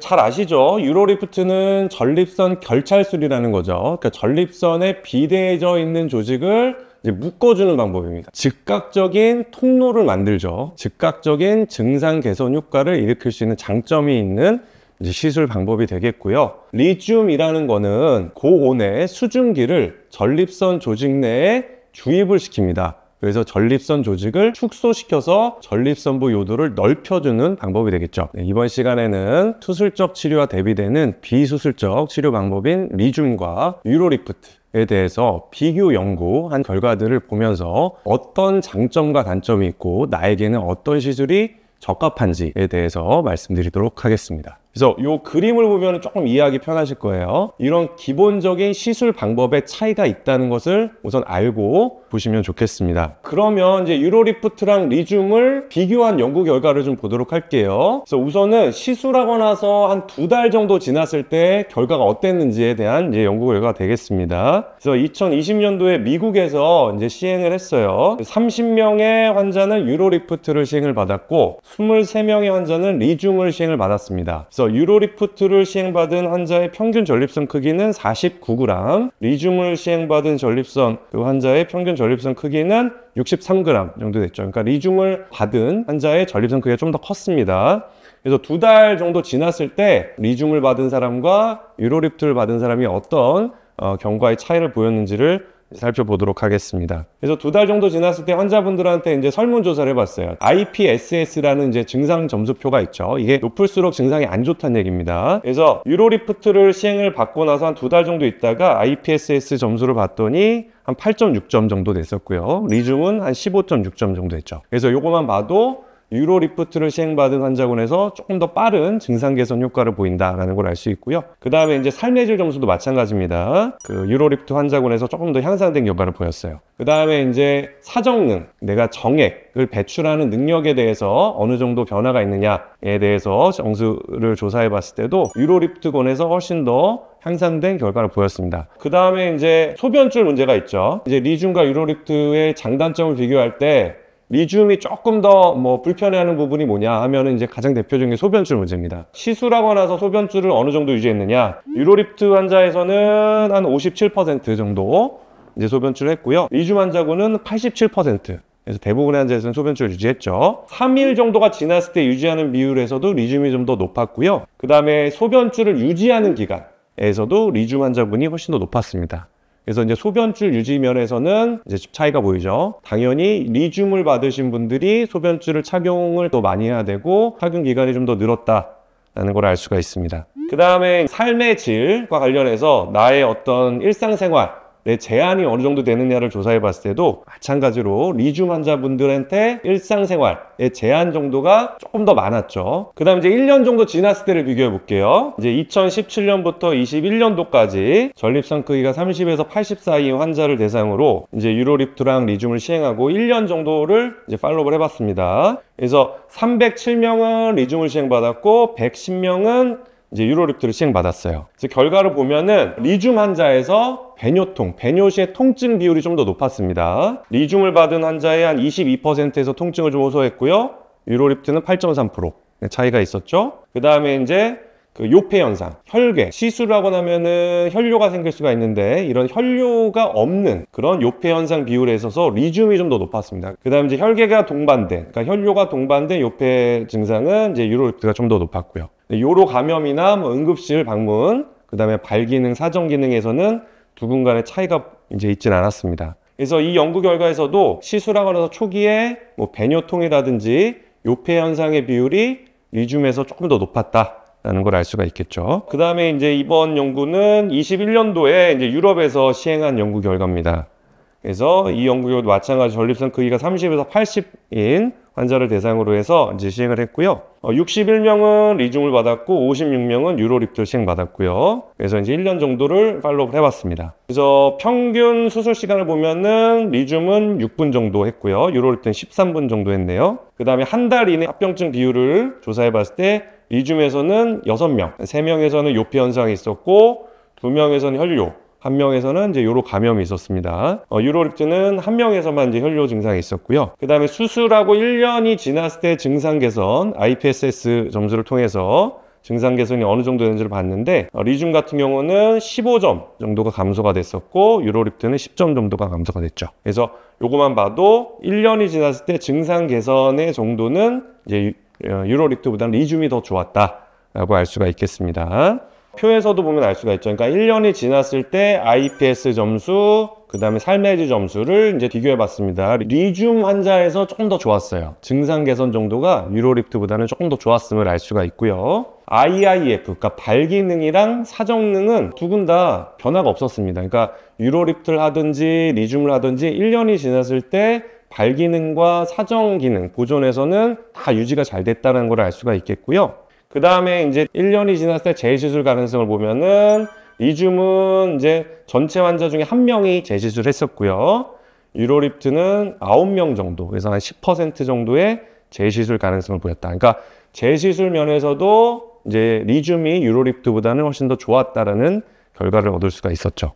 잘 아시죠? 유로리프트는 전립선 결찰술이라는 거죠. 그러니까 전립선에 비대해져 있는 조직을 묶어주는 방법입니다. 즉각적인 통로를 만들죠. 즉각적인 증상 개선 효과를 일으킬 수 있는 장점이 있는 시술 방법이 되겠고요. 리튬이라는 거는 고온의 수증기를 전립선 조직 내에 주입을 시킵니다. 그래서 전립선 조직을 축소시켜서 전립선부 요도를 넓혀주는 방법이 되겠죠. 네, 이번 시간에는 수술적 치료와 대비되는 비수술적 치료 방법인 리줌과 유로리프트 에 대해서 비교 연구한 결과들을 보면서 어떤 장점과 단점이 있고 나에게는 어떤 시술이 적합한지에 대해서 말씀드리도록 하겠습니다. 그래서 이 그림을 보면 조금 이해하기 편하실 거예요. 이런 기본적인 시술 방법의 차이가 있다는 것을 우선 알고 보시면 좋겠습니다. 그러면 이제 유로리프트랑 리줌을 비교한 연구 결과를 좀 보도록 할게요. 그래서 우선은 시술하고 나서 한 두 달 정도 지났을 때 결과가 어땠는지에 대한 이제 연구 결과가 되겠습니다. 그래서 2020년도에 미국에서 이제 시행을 했어요. 30명의 환자는 유로리프트를 시행을 받았고 23명의 환자는 리줌을 시행을 받았습니다. 그래서 그래서 유로리프트를 시행받은 환자의 평균 전립선 크기는 49g, 리줌을 시행받은 전립선 그 환자의 평균 전립선 크기는 63g 정도 됐죠. 그러니까 리줌을 받은 환자의 전립선 크기가 좀 더 컸습니다. 그래서 두 달 정도 지났을 때 리줌을 받은 사람과 유로리프트를 받은 사람이 어떤 어, 경과의 차이를 보였는지를 살펴보도록 하겠습니다. 그래서 두 달 정도 지났을 때 환자분들한테 이제 설문조사를 해봤어요. IPSS라는 이제 증상 점수표가 있죠. 이게 높을수록 증상이 안 좋다는 얘기입니다. 그래서 유로리프트를 시행을 받고 나서 한 두 달 정도 있다가 IPSS 점수를 봤더니 한 8.6점 정도 됐었고요. 리중은 한 15.6점 정도 됐죠. 그래서 요거만 봐도 유로 리프트를 시행받은 환자군에서 조금 더 빠른 증상 개선 효과를 보인다라는 걸 알 수 있고요. 그 다음에 이제 삶의 질 점수도 마찬가지입니다. 그 유로 리프트 환자군에서 조금 더 향상된 결과를 보였어요. 그 다음에 이제 사정능, 내가 정액을 배출하는 능력에 대해서 어느 정도 변화가 있느냐에 대해서 정수를 조사해 봤을 때도 유로 리프트군에서 훨씬 더 향상된 결과를 보였습니다. 그 다음에 이제 소변줄 문제가 있죠. 이제 리준과 유로리프트의 장단점을 비교할 때 리튬이 조금 더 뭐 불편해하는 부분이 뭐냐 하면 이제 가장 대표적인 소변줄 문제입니다. 시술하고 나서 소변줄을 어느 정도 유지했느냐? 유로리프트 환자에서는 한 57% 정도 이제 소변줄을 했고요. 리튬 환자군은 87% 그래서 대부분의 환자에서는 소변줄을 유지했죠. 3일 정도가 지났을 때 유지하는 비율에서도 리튬이 좀 더 높았고요. 그 다음에 소변줄을 유지하는 기간 에서도 리튬 환자분이 훨씬 더 높았습니다. 그래서 이제 소변줄 유지 면에서는 이제 차이가 보이죠. 당연히 리줌을 받으신 분들이 소변줄을 착용을 더 많이 해야 되고 착용 기간이 좀 더 늘었다라는 걸 알 수가 있습니다. 그 다음에 삶의 질과 관련해서 나의 어떤 일상생활 내 제한이 어느 정도 되느냐를 조사해 봤을 때도 마찬가지로 리줌 환자분들한테 일상생활의 제한 정도가 조금 더 많았죠 그 다음 이제 1년 정도 지났을 때를 비교해 볼게요 이제 2017년부터 21년도까지 전립선 크기가 30에서 80 사이인 환자를 대상으로 이제 유로립트랑 리줌을 시행하고 1년 정도를 이제 팔로우를 해봤습니다 그래서 307명은 리줌을 시행받았고 110명은 이제 유로립트를 시행받았어요. 이제 결과를 보면은 리줌 환자에서 배뇨통, 배뇨시의 통증 비율이 좀 더 높았습니다. 리줌을 받은 환자의 한 22%에서 통증을 좀 호소했고요. 유로립트는 8.3% 차이가 있었죠. 그 다음에 이제 그 요폐 현상, 혈계시술 하고 나면은 혈뇨가 생길 수가 있는데 이런 혈뇨가 없는 그런 요폐 현상 비율에 있어서 리즘이좀 더 높았습니다. 그다음 이제 혈계가 동반된, 그러니까 혈뇨가 동반된 요폐 증상은 이제 유로립트가 좀 더 높았고요. 요로 감염이나 뭐 응급실 방문, 그다음에 발기능, 사정 기능에서는 두군간의 차이가 이제 있진 않았습니다. 그래서 이 연구 결과에서도 시술하고나서 초기에 뭐 배뇨통이라든지 요폐 현상의 비율이 리튬에서 조금 더 높았다. 라는 걸 알 수가 있겠죠. 그 다음에 이제 이번 연구는 21년도에 이제 유럽에서 시행한 연구 결과입니다. 그래서 이 연구도 마찬가지 전립선 크기가 30에서 80인 환자를 대상으로 해서 이제 시행을 했고요. 61명은 어, 리중을 받았고 56명은 유로립트를 시행받았고요. 그래서 이제 1년 정도를 팔로우를 해봤습니다. 그래서 평균 수술 시간을 보면은 리중은 6분 정도 했고요. 유로립트는 13분 정도 했네요. 그 다음에 한 달 이내 합병증 비율을 조사해봤을 때 리줌에서는 6명, 3명에서는 요피 현상이 있었고 2명에서는 혈뇨, 한 명에서는 이제 요로 감염이 있었습니다. 어, 유로립트는 한 명에서만 이제 혈뇨 증상이 있었고요. 그 다음에 수술하고 1년이 지났을 때 증상 개선, IPSS 점수를 통해서 증상 개선이 어느 정도 되는지를 봤는데 어, 리줌 같은 경우는 15점 정도가 감소가 됐었고 유로립트는 10점 정도가 감소가 됐죠. 그래서 요것만 봐도 1년이 지났을 때 증상 개선의 정도는 이제 유, 어, 유로립트보다는 리줌이 더 좋았다라고 알 수가 있겠습니다. 표에서도 보면 알 수가 있죠. 그러니까 1년이 지났을 때 IPS 점수, 그 다음에 삶의 질 점수를 이제 비교해 봤습니다. 리줌 환자에서 조금 더 좋았어요. 증상 개선 정도가 유로리프트보다는 조금 더 좋았음을 알 수가 있고요. IIF, 그러니까 발기능이랑 사정능은 두군다 변화가 없었습니다. 그러니까 유로리프트를 하든지 리줌을 하든지 1년이 지났을 때 발기능과 사정기능 보존에서는 다 유지가 잘 됐다는 걸 알 수가 있겠고요. 그 다음에 이제 1년이 지났을 때 재시술 가능성을 보면은 리줌은 이제 전체 환자 중에 한 명이 재시술 했었고요. 유로리프트는 9명 정도, 그래서 한 10% 정도의 재시술 가능성을 보였다. 그러니까 재시술 면에서도 이제 리줌이 유로리프트보다는 훨씬 더 좋았다라는 결과를 얻을 수가 있었죠.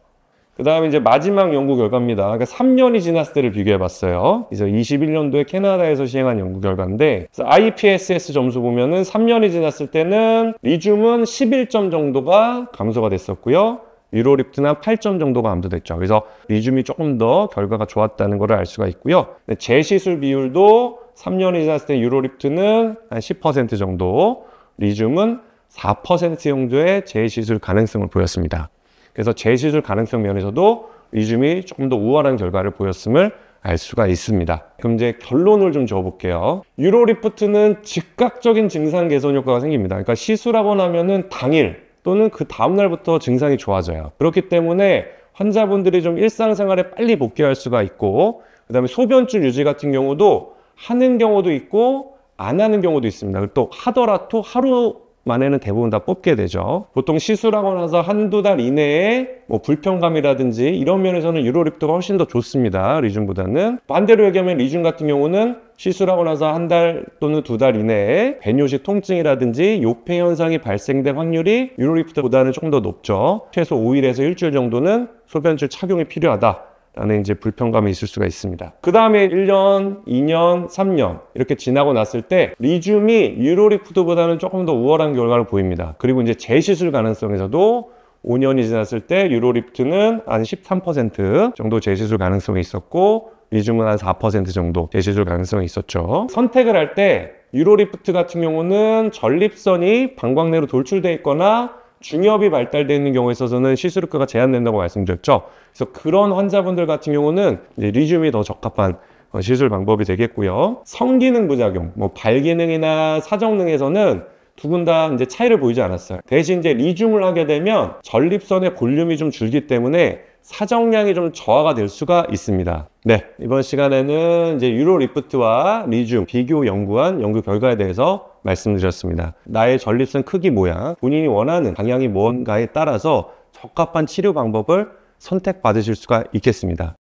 그 다음에 이제 마지막 연구 결과입니다. 그러니까 3년이 지났을 때를 비교해 봤어요. 그래 21년도에 캐나다에서 시행한 연구 결과인데 IPSS 점수 보면은 3년이 지났을 때는 리줌은 11점 정도가 감소가 됐었고요. 유로프트는 8점 정도가 감소됐죠. 그래서 리줌이 조금 더 결과가 좋았다는 것을 알 수가 있고요. 재시술 비율도 3년이 지났을 때유로리프트는한 10% 정도, 리줌은4% 정도의 재시술 가능성을 보였습니다. 그래서 재시술 가능성 면에서도 이줌이 조금 더 우월한 결과를 보였음을 알 수가 있습니다. 그럼 이제 결론을 좀 줘볼게요. 유로리프트는 즉각적인 증상 개선 효과가 생깁니다. 그러니까 시술하고 나면은 당일 또는 그 다음날부터 증상이 좋아져요. 그렇기 때문에 환자분들이 좀 일상생활에 빨리 복귀할 수가 있고 그 다음에 소변줄 유지 같은 경우도 하는 경우도 있고 안 하는 경우도 있습니다. 또 하더라도 하루 만에는 대부분 다 뽑게 되죠. 보통 시술하고 나서 한두 달 이내에 뭐 불편감이라든지 이런 면에서는 유로립트가 훨씬 더 좋습니다. 리준보다는. 반대로 얘기하면 리준 같은 경우는 시술하고 나서 한 달 또는 두 달 이내에 배뇨식 통증이라든지 요폐 현상이 발생될 확률이 유로립트보다는 조금 더 높죠. 최소 5일에서 일주일 정도는 소변줄 착용이 필요하다. 라는 이제 불편감이 있을 수가 있습니다. 그 다음에 1년, 2년, 3년 이렇게 지나고 났을 때 리줌이 유로리프트보다는 조금 더 우월한 결과를 보입니다. 그리고 이제 재시술 가능성에서도 5년이 지났을 때 유로리프트는 한 13% 정도 재시술 가능성이 있었고 리줌은 한 4% 정도 재시술 가능성이 있었죠. 선택을 할 때 유로리프트 같은 경우는 전립선이 방광내로 돌출되어 있거나 중엽이 발달되는 경우에 있어서는 시스루크가 제한된다고 말씀드렸죠. 그래서 그런 환자분들 같은 경우는 이제 리튬이 더 적합한 어, 시술 방법이 되겠고요. 성기능 부작용, 뭐 발기능이나 사정능에서는 두 분다 이제 차이를 보이지 않았어요. 대신 이제 리줌을 하게 되면 전립선의 볼륨이 좀 줄기 때문에 사정량이 좀 저하가 될 수가 있습니다. 네, 이번 시간에는 이제 유로 리프트와 리줌 비교 연구한 연구 결과에 대해서 말씀드렸습니다. 나의 전립선 크기 모양, 본인이 원하는 방향이 뭔가에 따라서 적합한 치료 방법을 선택받으실 수가 있겠습니다.